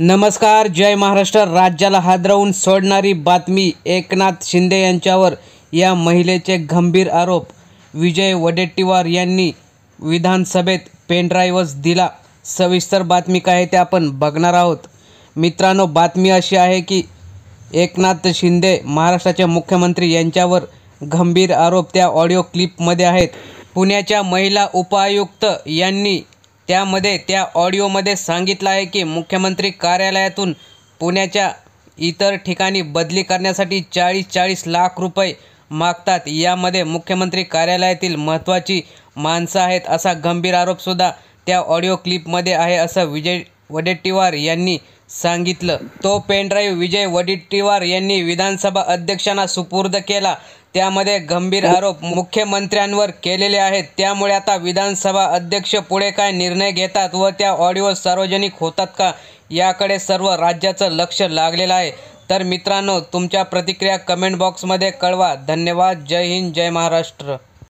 नमस्कार जय महाराष्ट्र राज्याला हादरवून सोडणारी बातमी एकनाथ शिंदे यांच्यावर या महिलेचे गंभीर आरोप विजय वडेट्टीवार यांनी विधानसभेत पेनड्राईव्हच दिला सविस्तर बातमी काय ते आपण बघणार आहोत मित्रांनो बातमी अशी आहे की एकनाथ शिंदे महाराष्ट्राचे मुख्यमंत्री यांच्यावर गंभीर आरोप त्या ऑडिओ क्लिपमध्ये आहेत पुण्याच्या महिला उपायुक्त यांनी त्यामध्ये त्या ऑडिओमध्ये सांगितलं आहे की मुख्यमंत्री कार्यालयातून पुण्याच्या इतर ठिकाणी बदली करण्यासाठी चाळीस चाळीस लाख रुपये मागतात यामध्ये मुख्यमंत्री कार्यालयातील महत्त्वाची माणसं आहेत असा गंभीर आरोपसुद्धा त्या ऑडिओ क्लिपमध्ये आहे असं विजय वडेट्टीवार यांनी सांगितलं तो पेनड्राईव्ह विजय वडेट्टीवार यांनी विधानसभा अध्यक्षांना सुपूर्द केला त्यामध्ये गंभीर आरोप मुख्यमंत्र्यांवर केलेले आहेत त्यामुळे आता विधानसभा अध्यक्ष पुढे काय निर्णय घेतात व त्या ऑडिओ सार्वजनिक होतात का याकडे सर्व राज्याचं लक्ष लागलेलं आहे तर मित्रांनो तुमच्या प्रतिक्रिया कमेंट बॉक्समध्ये कळवा धन्यवाद जय हिंद जय महाराष्ट्र